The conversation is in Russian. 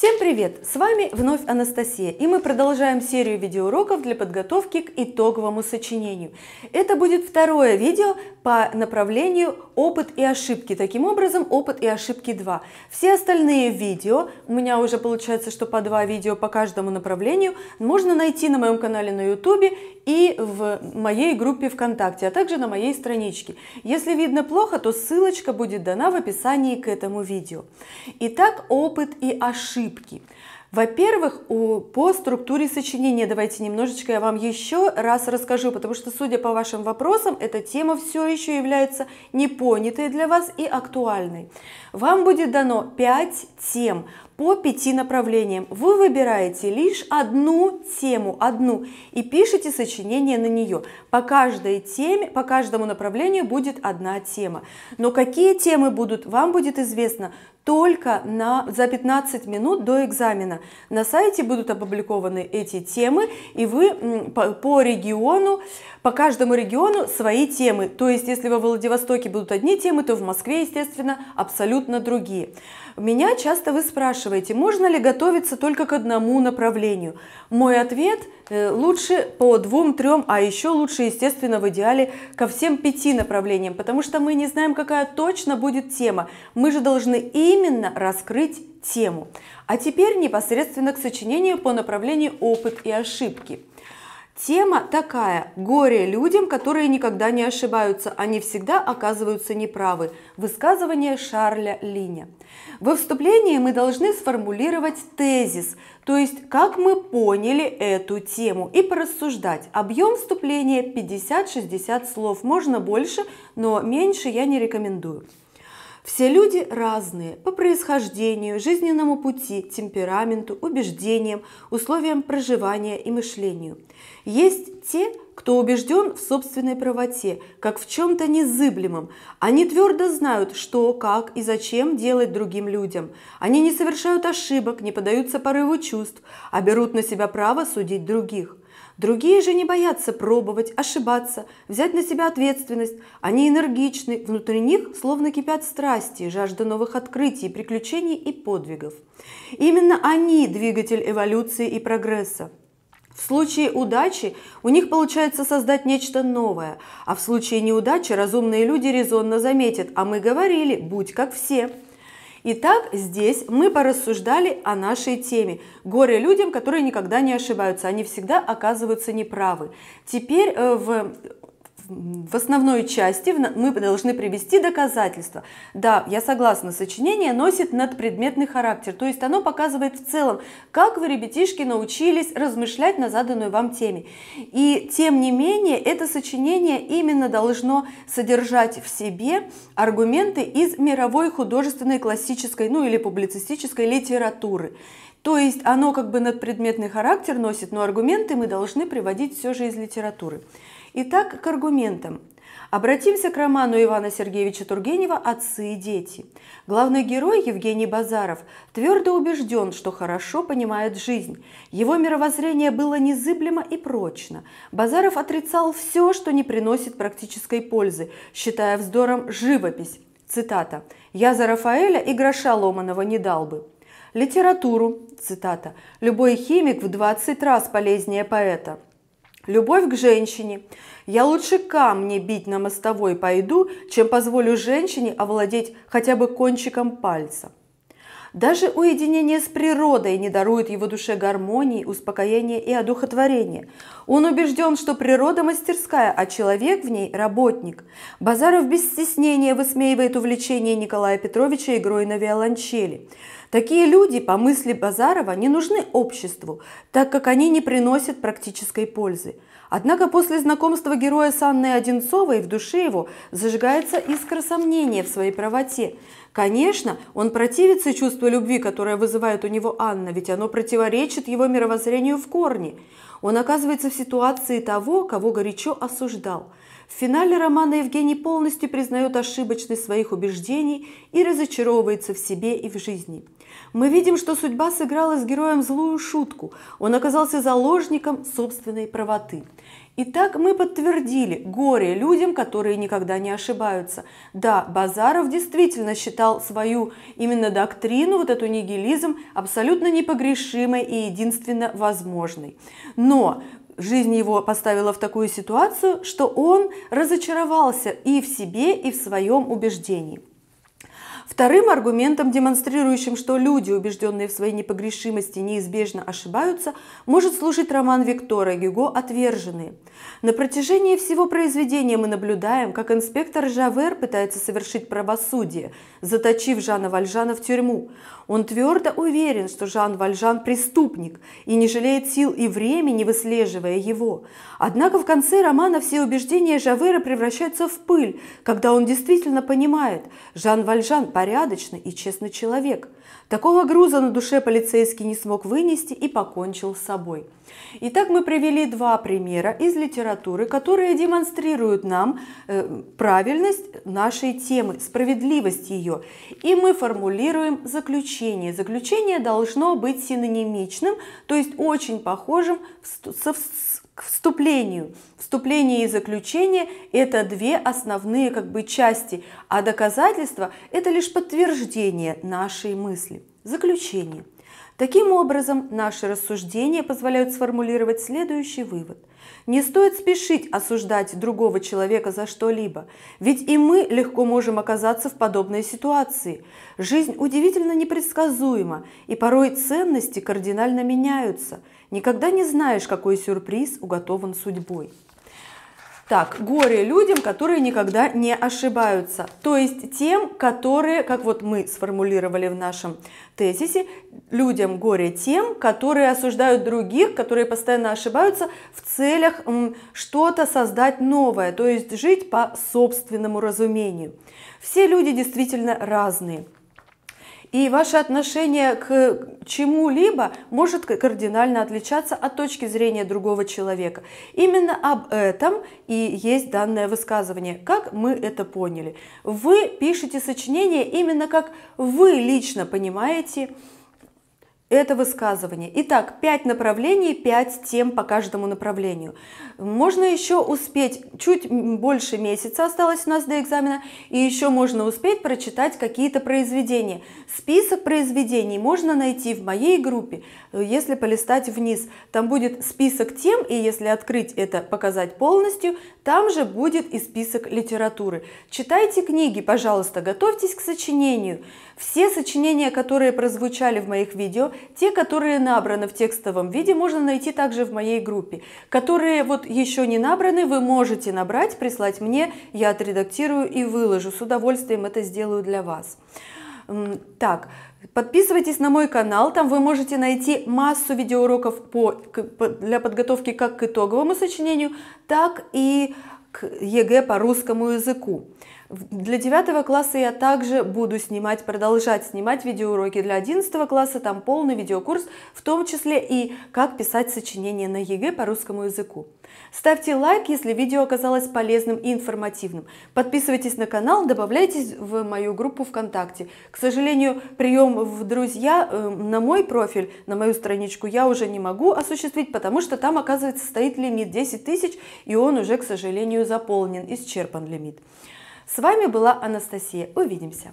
Всем привет! С вами вновь Анастасия, и мы продолжаем серию видеоуроков для подготовки к итоговому сочинению. Это будет второе видео по направлению «Опыт и ошибки», таким образом «Опыт и ошибки 2». Все остальные видео, у меня уже получается, что по два видео по каждому направлению, можно найти на моем канале на YouTube и в моей группе ВКонтакте, а также на моей страничке. Если видно плохо, то ссылочка будет дана в описании к этому видео. Итак, «Опыт и ошибки» ошибки. Во-первых, по структуре сочинения давайте немножечко я вам еще раз расскажу, потому что, судя по вашим вопросам, эта тема все еще является непонятой для вас и актуальной. Вам будет дано 5 тем по пяти направлениям. Вы выбираете лишь одну тему, одну, и пишете сочинение на нее. По каждой теме, по каждому направлению будет одна тема. Но какие темы будут, вам будет известно только на, за 15 минут до экзамена. На сайте будут опубликованы эти темы, и вы по, по региону, по каждому региону свои темы. То есть, если во Владивостоке будут одни темы, то в Москве, естественно, абсолютно другие. Меня часто вы спрашиваете, можно ли готовиться только к одному направлению? Мой ответ – Э, лучше по двум-трем, а еще лучше, естественно, в идеале ко всем пяти направлениям, потому что мы не знаем, какая точно будет тема. Мы же должны именно раскрыть тему. А теперь непосредственно к сочинению по направлению «Опыт и ошибки». Тема такая – горе людям, которые никогда не ошибаются, они всегда оказываются неправы. Высказывание Шарля Линя. Во вступлении мы должны сформулировать тезис, то есть как мы поняли эту тему и порассуждать. Объем вступления 50-60 слов, можно больше, но меньше я не рекомендую. Все люди разные по происхождению, жизненному пути, темпераменту, убеждениям, условиям проживания и мышлению. Есть те, кто убежден в собственной правоте, как в чем-то незыблемом. Они твердо знают, что, как и зачем делать другим людям. Они не совершают ошибок, не поддаются порыву чувств, а берут на себя право судить других. Другие же не боятся пробовать, ошибаться, взять на себя ответственность. Они энергичны, внутри них словно кипят страсти, жажда новых открытий, приключений и подвигов. Именно они двигатель эволюции и прогресса. В случае удачи у них получается создать нечто новое, а в случае неудачи разумные люди резонно заметят, а мы говорили, будь как все. Итак, здесь мы порассуждали о нашей теме. Горе людям, которые никогда не ошибаются, они всегда оказываются неправы. Теперь э, в в основной части мы должны привести доказательства. Да, я согласна, сочинение носит надпредметный характер, то есть оно показывает в целом, как вы, ребятишки, научились размышлять на заданную вам теме. И тем не менее, это сочинение именно должно содержать в себе аргументы из мировой художественной классической, ну или публицистической литературы. То есть оно как бы надпредметный характер носит, но аргументы мы должны приводить все же из литературы. Итак, к аргументам. Обратимся к роману Ивана Сергеевича Тургенева «Отцы и дети». Главный герой Евгений Базаров твердо убежден, что хорошо понимает жизнь. Его мировоззрение было незыблемо и прочно. Базаров отрицал все, что не приносит практической пользы, считая вздором живопись. Цитата. «Я за Рафаэля и гроша Ломанова не дал бы». Литературу, цитата, «любой химик в 20 раз полезнее поэта», Любовь к женщине. Я лучше камни бить на мостовой пойду, чем позволю женщине овладеть хотя бы кончиком пальца. Даже уединение с природой не дарует его душе гармонии, успокоения и одухотворения. Он убежден, что природа мастерская, а человек в ней – работник. Базаров без стеснения высмеивает увлечение Николая Петровича игрой на виолончели – Такие люди, по мысли Базарова, не нужны обществу, так как они не приносят практической пользы. Однако после знакомства героя с Анной Одинцовой в душе его зажигается искра сомнения в своей правоте. Конечно, он противится чувству любви, которое вызывает у него Анна, ведь оно противоречит его мировоззрению в корне. Он оказывается в ситуации того, кого горячо осуждал – в финале романа Евгений полностью признает ошибочность своих убеждений и разочаровывается в себе и в жизни. Мы видим, что судьба сыграла с героем злую шутку. Он оказался заложником собственной правоты. Итак, мы подтвердили горе людям, которые никогда не ошибаются. Да, Базаров действительно считал свою именно доктрину, вот эту нигилизм, абсолютно непогрешимой и единственно возможной. Но Жизнь его поставила в такую ситуацию, что он разочаровался и в себе, и в своем убеждении. Вторым аргументом, демонстрирующим, что люди, убежденные в своей непогрешимости, неизбежно ошибаются, может служить роман Виктора Гюго «Отверженные». На протяжении всего произведения мы наблюдаем, как инспектор Жавер пытается совершить правосудие, заточив Жана Вальжана в тюрьму. Он твердо уверен, что Жан Вальжан преступник и не жалеет сил и времени, выслеживая его. Однако в конце романа все убеждения Жавера превращаются в пыль, когда он действительно понимает, Жан Вальжан – порядочный и честный человек. Такого груза на душе полицейский не смог вынести и покончил с собой. Итак, мы привели два примера из литературы, которые демонстрируют нам э, правильность нашей темы, справедливость ее. И мы формулируем заключение. Заключение должно быть синонимичным, то есть очень похожим с, к вступлению. Вступление и заключение – это две основные как бы части, а доказательства это лишь подтверждение нашей мысли. Заключение – Таким образом, наши рассуждения позволяют сформулировать следующий вывод. Не стоит спешить осуждать другого человека за что-либо, ведь и мы легко можем оказаться в подобной ситуации. Жизнь удивительно непредсказуема, и порой ценности кардинально меняются. Никогда не знаешь, какой сюрприз уготован судьбой. Так, горе людям, которые никогда не ошибаются. То есть тем, которые, как вот мы сформулировали в нашем тезисе, людям горе тем, которые осуждают других, которые постоянно ошибаются в целях что-то создать новое, то есть жить по собственному разумению. Все люди действительно разные. И ваше отношение к чему-либо может кардинально отличаться от точки зрения другого человека. Именно об этом и есть данное высказывание. Как мы это поняли? Вы пишете сочинение именно как вы лично понимаете это высказывание. Итак, 5 направлений, 5 тем по каждому направлению. Можно еще успеть, чуть больше месяца осталось у нас до экзамена, и еще можно успеть прочитать какие-то произведения. Список произведений можно найти в моей группе, если полистать вниз. Там будет список тем, и если открыть это, показать полностью, там же будет и список литературы. Читайте книги, пожалуйста, готовьтесь к сочинению. Все сочинения, которые прозвучали в моих видео, те, которые набраны в текстовом виде, можно найти также в моей группе. Которые вот еще не набраны, вы можете набрать, прислать мне, я отредактирую и выложу. С удовольствием это сделаю для вас. Так, Подписывайтесь на мой канал, там вы можете найти массу видеоуроков по, для подготовки как к итоговому сочинению, так и к ЕГЭ по русскому языку. Для 9 класса я также буду снимать, продолжать снимать видеоуроки для 11 класса, там полный видеокурс, в том числе и как писать сочинение на ЕГЭ по русскому языку. Ставьте лайк, если видео оказалось полезным и информативным. Подписывайтесь на канал, добавляйтесь в мою группу ВКонтакте. К сожалению, прием в друзья э, на мой профиль, на мою страничку я уже не могу осуществить, потому что там, оказывается, стоит лимит 10 тысяч, и он уже, к сожалению, заполнен, исчерпан лимит. С вами была Анастасия. Увидимся!